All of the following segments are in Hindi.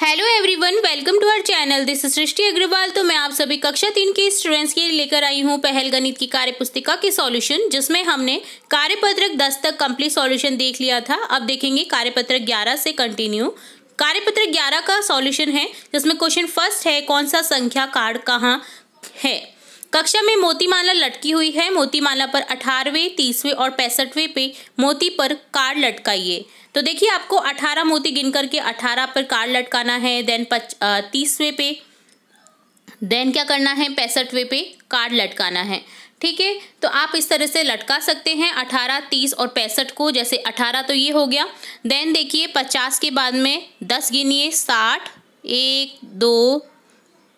hello everyone welcome to our channel this is Srishti Agarwal तो मैं आप सभी कक्षा तीन के स्टूडेंट्स के लिए लेकर आई हूँ पहल गणित की कार्य पुस्तिका के सॉल्यूशन जिसमें हमने कार्यपत्रक दस तक कंप्लीट सॉल्यूशन देख लिया था अब देखेंगे कार्यपत्रक ग्यारह से कंटिन्यू कार्यपत्रक ग्यारह का सॉल्यूशन है जिसमें क्वेश्चन फर्स्ट है कौन सा संख्या कार्ड कहाँ है कक्षा में मोतीमाला लटकी हुई है मोतीमाला पर अठारहवें तीसवें और पैंसठवें पे मोती पर कार्ड लटकाइए तो देखिए आपको 18 मोती गिन करके 18 पर कार्ड लटकाना है देन पच तीसवें पे देन क्या करना है पैंसठवें पे कार्ड लटकाना है ठीक है तो आप इस तरह से लटका सकते हैं अठारह तीस और पैंसठ को जैसे अठारह तो ये हो गया देन देखिए पचास के बाद में दस गिनिए साठ एक दो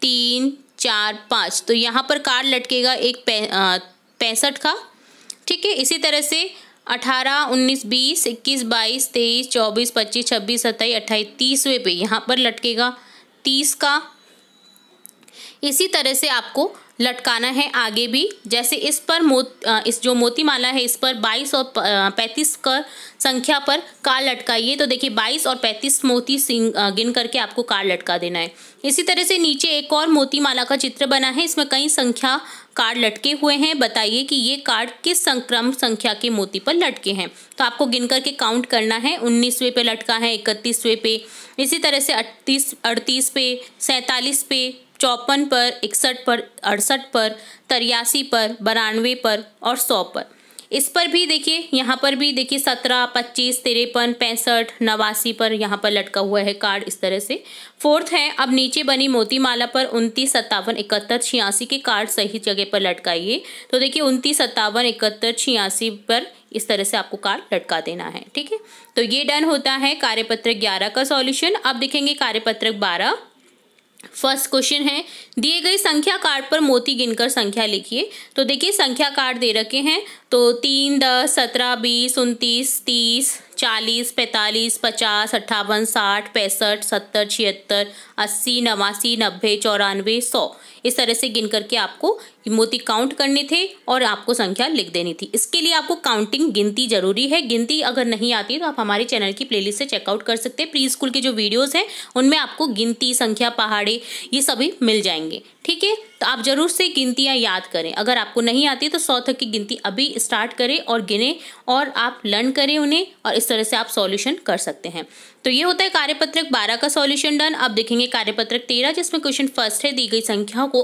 तीन चार पाँच तो यहाँ पर कार्ड लटकेगा एक पैंसठ का ठीक है इसी तरह से अठारह उन्नीस बीस इक्कीस बाईस तेईस चौबीस पच्चीस छब्बीस सत्ताईस अट्ठाईस तीसवें पे यहाँ पर लटकेगा तीस का इसी तरह से आपको लटकाना है आगे भी जैसे इस पर मोत इस जो मोती माला है इस पर 22 और 35 कर संख्या पर कार लटकाइए तो देखिए 22 और 35 मोती गिन करके आपको कार लटका देना है इसी तरह से नीचे एक और मोती माला का चित्र बना है इसमें कई संख्या कार्ड लटके हुए हैं बताइए कि ये कार्ड किस संक्रम संख्या के मोती पर लटके हैं तो आपको गिन करके काउंट करना है उन्नीसवें पे लटका है इकतीसवें पे इसी तरह से अट्तीस अड़तीस पे सैंतालीस पे चौपन पर इकसठ पर अड़सठ पर तिरासी पर बानवे पर और सौ पर इस पर भी देखिए यहाँ पर भी देखिए सत्रह पच्चीस तिरपन पैंसठ नवासी पर यहाँ पर लटका हुआ है कार्ड इस तरह से फोर्थ है अब नीचे बनी मोती माला पर उनतीस सत्तावन इकहत्तर छियासी के कार्ड सही जगह पर लटकाइए तो देखिए उनतीस सत्तावन इकहत्तर छियासी पर इस तरह से आपको कार्ड लटका देना है ठीक है तो ये डन होता है कार्यपत्रक ग्यारह का सॉल्यूशन अब देखेंगे कार्यपत्रक बारह फर्स्ट क्वेश्चन है दिए गए संख्या कार्ड पर मोती गिनकर संख्या लिखिए तो देखिए संख्या कार्ड दे रखे हैं तो तीन दस सत्रह बीस उनतीस तीस चालीस पैंतालीस पचास अट्ठावन साठ पैंसठ सत्तर छिहत्तर अस्सी नवासी नब्बे चौरानवे सौ इस तरह से गिन करके आपको मोती काउंट करने थे और आपको संख्या लिख देनी थी इसके लिए आपको काउंटिंग गिनती जरूरी है गिनती अगर नहीं आती तो आप हमारे चैनल की प्लेलिस्ट से चेकआउट कर सकते हैं प्री स्कूल के जो वीडियोस हैं उनमें आपको गिनती संख्या पहाड़े ये सभी मिल जाएंगे ठीक है तो आप ज़रूर से गिनतियाँ याद करें अगर आपको नहीं आती तो सौ तक की गिनती अभी स्टार्ट करें और गिने और आप लर्न करें उन्हें और इस तरह से आप सॉल्यूशन कर सकते हैं तो ये होता है कार्यपत्रक बारह का सॉल्यूशन डन अब देखेंगे कार्यपत्रक तेरह जिसमें क्वेश्चन फर्स्ट है दी गई संख्याओं को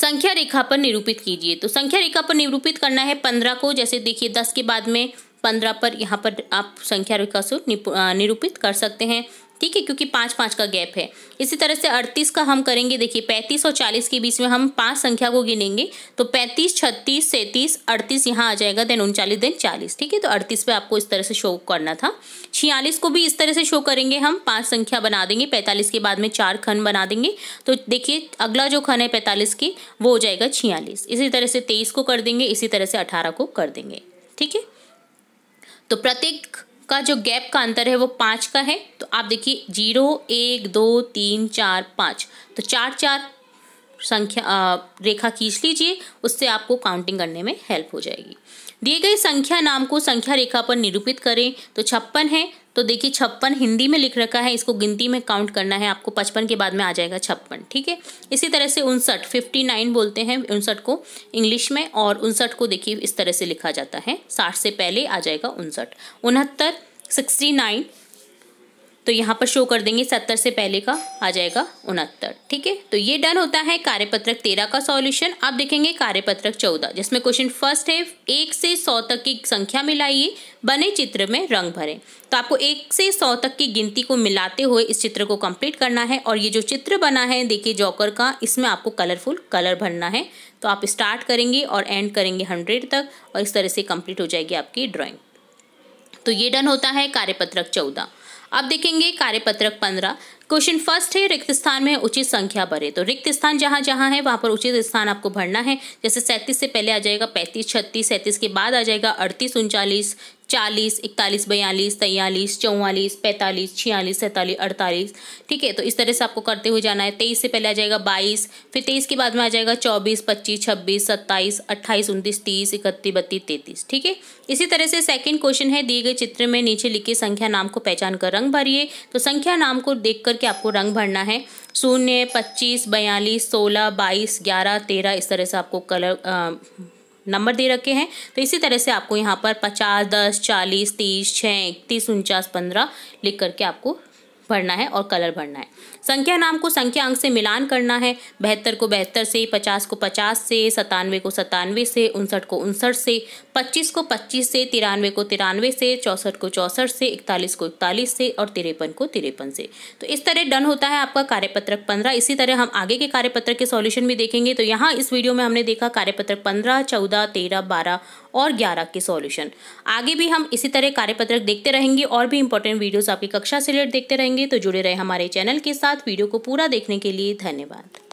संख्या रेखा पर निरूपित कीजिए तो संख्या रेखा पर निरूपित करना है पंद्रह को जैसे देखिए दस के बाद में पंद्रह पर यहाँ पर आप संख्या रेखा से निरूपित कर सकते हैं ठीक है क्योंकि पाँच पाँच का गैप है इसी तरह से अड़तीस का हम करेंगे देखिए पैंतीस और चालीस के बीच में हम पांच संख्या को गिनेंगे तो पैंतीस छत्तीस सैंतीस अड़तीस यहाँ आ जाएगा देन उनचालीस देन चालीस ठीक है तो अड़तीस पे आपको इस तरह से शो करना था छियालीस को भी इस तरह से शो करेंगे हम पाँच संख्या बना देंगे पैंतालीस के बाद में चार खन बना देंगे तो देखिए अगला जो खन है पैंतालीस की वो हो जाएगा छियालीस इसी तरह से तेईस को कर देंगे इसी तरह से अठारह को कर देंगे ठीक है तो प्रत्येक का जो गैप का अंतर है वो पाँच का है तो आप देखिए जीरो एक दो तीन चार पाँच तो चार चार संख्या आ, रेखा खींच लीजिए उससे आपको काउंटिंग करने में हेल्प हो जाएगी दिए गए संख्या नाम को संख्या रेखा पर निरूपित करें तो छप्पन है तो देखिए छप्पन हिंदी में लिख रखा है इसको गिनती में काउंट करना है आपको पचपन के बाद में आ जाएगा छप्पन ठीक है इसी तरह से उनसठ फिफ्टी नाइन बोलते हैं उनसठ को इंग्लिश में और उनसठ को देखिए इस तरह से लिखा जाता है साठ से पहले आ जाएगा उनसठ उनहत्तर सिक्सटी नाइन तो यहाँ पर शो कर देंगे सत्तर से पहले का आ जाएगा उनहत्तर ठीक है तो ये डन होता है कार्यपत्रक तेरह का सॉल्यूशन आप देखेंगे कार्यपत्रक चौदह जिसमें क्वेश्चन फर्स्ट है एक से सौ तक की संख्या मिलाइए बने चित्र में रंग भरें तो आपको एक से सौ तक की गिनती को मिलाते हुए इस चित्र को कंप्लीट करना है और ये जो चित्र बना है देखिए जॉकर का इसमें आपको कलरफुल कलर भरना है तो आप स्टार्ट करेंगे और एंड करेंगे हंड्रेड तक और इस तरह से कंप्लीट हो जाएगी आपकी ड्रॉइंग तो ये डन होता है कार्यपत्रक चौदह अब देखेंगे कार्यपत्रक पंद्रह क्वेश्चन फर्स्ट है रिक्त स्थान में उचित संख्या भरे तो रिक्त स्थान जहाँ जहाँ है वहाँ पर उचित स्थान आपको भरना है जैसे सैंतीस से पहले आ जाएगा पैंतीस छत्तीस सैंतीस के बाद आ जाएगा अड़तीस उनचालीस चालीस इकतालीस बयालीस तैयलीस चौवालीस पैंतालीस छियालीस सैंतालीस अड़तालीस ठीक है तो इस तरह से आपको करते हुए जाना है तेईस से पहले आ जाएगा बाईस फिर तेईस के बाद में आ जाएगा चौबीस पच्चीस छब्बीस सत्ताईस अट्ठाईस उनतीस तीस इकतीस बत्तीस तैतीस ठीक है इसी तरह से सेकंड क्वेश्चन है दिए गए चित्र में नीचे लिखे संख्या नाम को पहचान कर रंग भरिए तो संख्या नाम को देख करके आपको रंग भरना है शून्य पच्चीस बयालीस सोलह बाईस ग्यारह तेरह इस तरह से आपको कलर नंबर दे रखे हैं तो इसी तरह से आपको यहाँ पर पचास दस चालीस तीस छः इकतीस उनचास पंद्रह लिख करके आपको भरना है और कलर भरना है संख्या नाम को संख्या अंक से मिलान करना है बहत्तर को बहत्तर से पचास को पचास से सतानवे को सतानवे से उनसठ को उनसठ से पच्चीस को पच्चीस से तिरानवे को तिरानवे से चौंसठ को चौंसठ से इकतालीस को इकतालीस से और तिरपन को तिरपन से तो इस तरह डन होता है आपका कार्यपत्रक पंद्रह इसी तरह हम आगे के कार्यपत्रक के सॉल्यूशन भी देखेंगे तो यहाँ इस वीडियो में हमने देखा कार्यपत्रक पंद्रह चौदह तेरह बारह और ग्यारह के सॉल्यूशन आगे भी हम इसी तरह कार्यपत्रक देखते रहेंगे और भी इंपॉर्टेंट वीडियोस आपकी कक्षा से रिलेटेड देखते रहेंगे तो जुड़े रहे हमारे चैनल के साथ वीडियो को पूरा देखने के लिए धन्यवाद